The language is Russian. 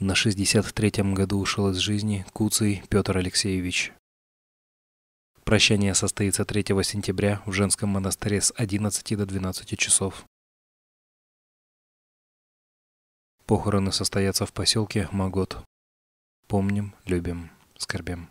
На 63-м году ушел из жизни Куций Петр Алексеевич. Прощание состоится 3 сентября в женском монастыре с 11 до 12 часов. Похороны состоятся в поселке Магот. Помним, любим, скорбим.